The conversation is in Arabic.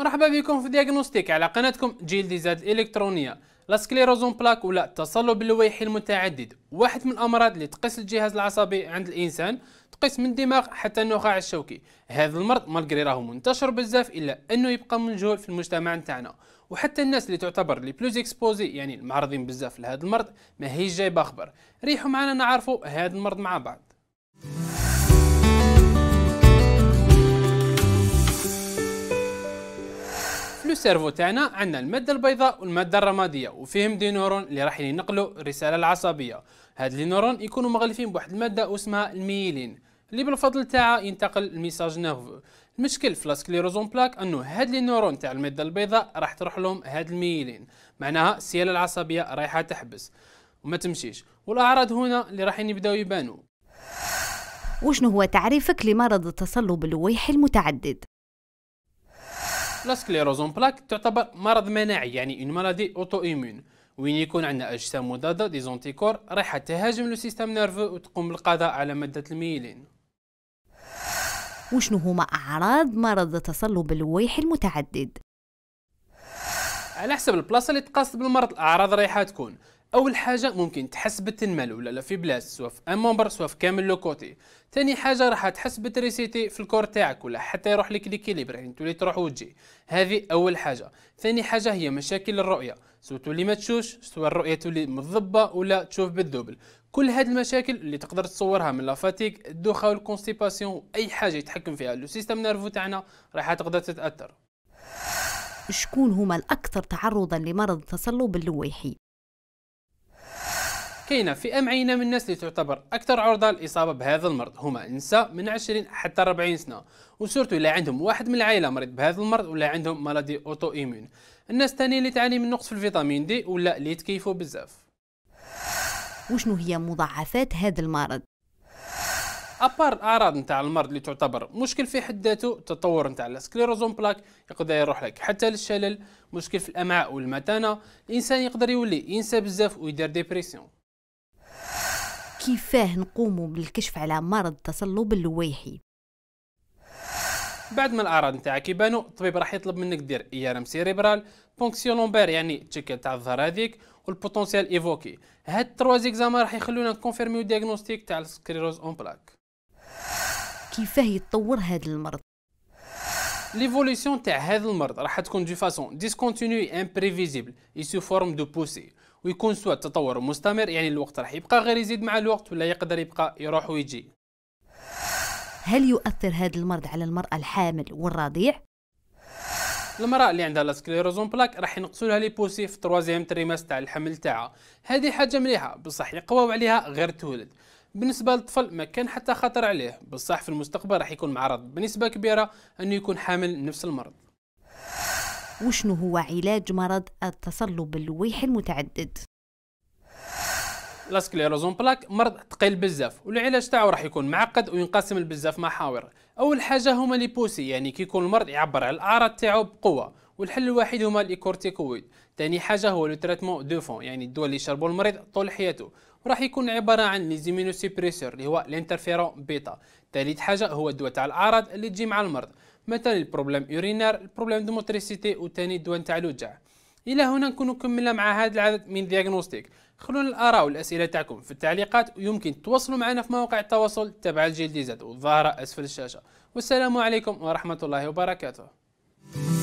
مرحبا بكم في دياغنوستيك على قناتكم جيل دي زاد الإلكترونية لاسكليروزون بلاك ولا التصلب اللويحي المتعدد واحد من الأمراض اللي تقيس الجهاز العصبي عند الإنسان تقيس من الدماغ حتى النخاع الشوكي هذا المرض مالغري راهو منتشر بزاف إلا أنه يبقى منجهول في المجتمع نتاعنا وحتى الناس اللي تعتبر لي بلوز اكسبوزي يعني المعرضين بزاف لهذا المرض ما هيش جايبه خبر ريحوا معنا نعرفوا هذا المرض مع بعض لو سيرفو تاعنا عندنا الماده البيضاء والماده الرماديه وفيهم دي نورون اللي راح ينقلوا الرساله العصبيه هاد لي نورون يكونوا مغلفين بواحد الماده اسمها الميلين اللي بالفضل تاعها ينتقل الميساج نيرفو المشكل في لاسكليروزون بلاك انه هاد لي نورون تاع الماده البيضاء راح تروح لهم هاد الميلين معناها السياله العصبيه رايحه تحبس وما تمشيش والاعراض هنا اللي راح يبداو يبانوا وشنو هو تعريفك لمرض التصلب اللويحي المتعدد لا سكليروزون بلاك تعتبر مرض مناعي يعني اون مالادي اوتو ايمون وين يكون عندنا اجسام مضاده دي زونتيكور رايحه تهاجم لو سيستيم نيرفو وتقوم بالقضاء على ماده الميلين وشنو هما اعراض مرض تصلب اللويح المتعدد على حسب البلاصه اللي تقاصد بالمرض الاعراض رايحه تكون اول حاجه ممكن تحس بالتنمل ولا لا في بلاص سواء في ان ممبر سواء في كامل لو كوتي ثاني حاجه راح تحس بالتريسيتي في الكور تاعك ولا حتى يروح لك ليكيليبر يعني تولي تروح وتجي هذه اول حاجه ثاني حاجه هي مشاكل الرؤيه سواء تولي ما تشوش سواء الرؤيه تولي مضبه ولا تشوف بالدوبل كل هاد المشاكل اللي تقدر تصورها من لافاتيك الدوخه والكونستيباسيون اي حاجه يتحكم فيها لو سيستم نيرفو تاعنا راح تقدر تتاثر شكون هما الاكثر تعرضا لمرض التصلب اللويحي كاينه فئه معينه من الناس اللي تعتبر اكثر عرضه للاصابه بهذا المرض هما النساء من 20 حتى 40 سنه وسورتو الا عندهم واحد من العائله مريض بهذا المرض ولا عندهم مالادي اوتو ايمون الناس الثانيه اللي تعاني من نقص في الفيتامين دي ولا اللي يتكيفوا بزاف وشنو هي مضاعفات هذا المرض ابار الاعراض نتاع المرض اللي تعتبر مشكل في حد ذاته تطور نتاع السكليروزون بلاك يقدر يروح لك حتى للشلل مشكل في الامعاء والمتانه الانسان يقدر يولي ينسى بزاف ويدير ديبريسيون كيفاه نقوموا بالكشف على مرض تصلب اللويحي بعد ما الاعراض نتاعك يبانو الطبيب راح يطلب منك دير اي ام سيريبرال بونكسيون لومبير يعني تشكل تاع الظهر هذيك والبوتونسيال ايفوكي هاد التروا اكزام راح يخلونا نكونفيرميو دياغنوستيك تاع السكليروز اون بلاك كيفاه يتطور هذا المرض ليفولوسيون تاع هذا المرض راح تكون دو فاسون ديسكونتينيو امبريفيزيبل سو فورم دو بوسي ويكون سوا تطور مستمر يعني الوقت راح يبقى غير يزيد مع الوقت ولا يقدر يبقى يروح ويجي هل يؤثر هذا المرض على المرأة الحامل والرضيع؟ المرأة اللي عندها لاسكليروزون بلاك راح ينقصوا لها لي بوسي في تروازيام تريماس تاع الحمل تاعها هذه حاجة مليحة بصح يقواو عليها غير تولد بالنسبه للطفل ما كان حتى خطر عليه بصح في المستقبل راح يكون معرض بنسبه كبيره انه يكون حامل نفس المرض وشنو هو علاج مرض التصلب اللويحي المتعدد لاسكليروزون بلاك مرض ثقيل بزاف والعلاج تاعو راح يكون معقد وينقسم لبزاف محاور اول حاجه هما لي بوسي يعني كيكون المرض يعبر على الاعراض تاعو بقوه والحل الوحيد هما الكورتيكويد ثاني حاجه هو لو تريتمون دو فون يعني الدواء اللي يشربوا المريض طول حياته وراح يكون عباره عن سيبريسور اللي هو الانترفيرون بيتا ثالث حاجه هو الدواء تاع الاعراض اللي تجي مع المرض مثلا البروبليم يورينار البروبليم دو موتريسيتي وثاني الدواء تاع الوجع الى هنا نكونوا كملنا مع هذا العدد من دياغنوستيك خلونا الاراء والاسئله تاعكم في التعليقات ويمكن تواصلوا معنا في مواقع التواصل تبع الجيل ديزاد والظاهره اسفل الشاشه والسلام عليكم ورحمه الله وبركاته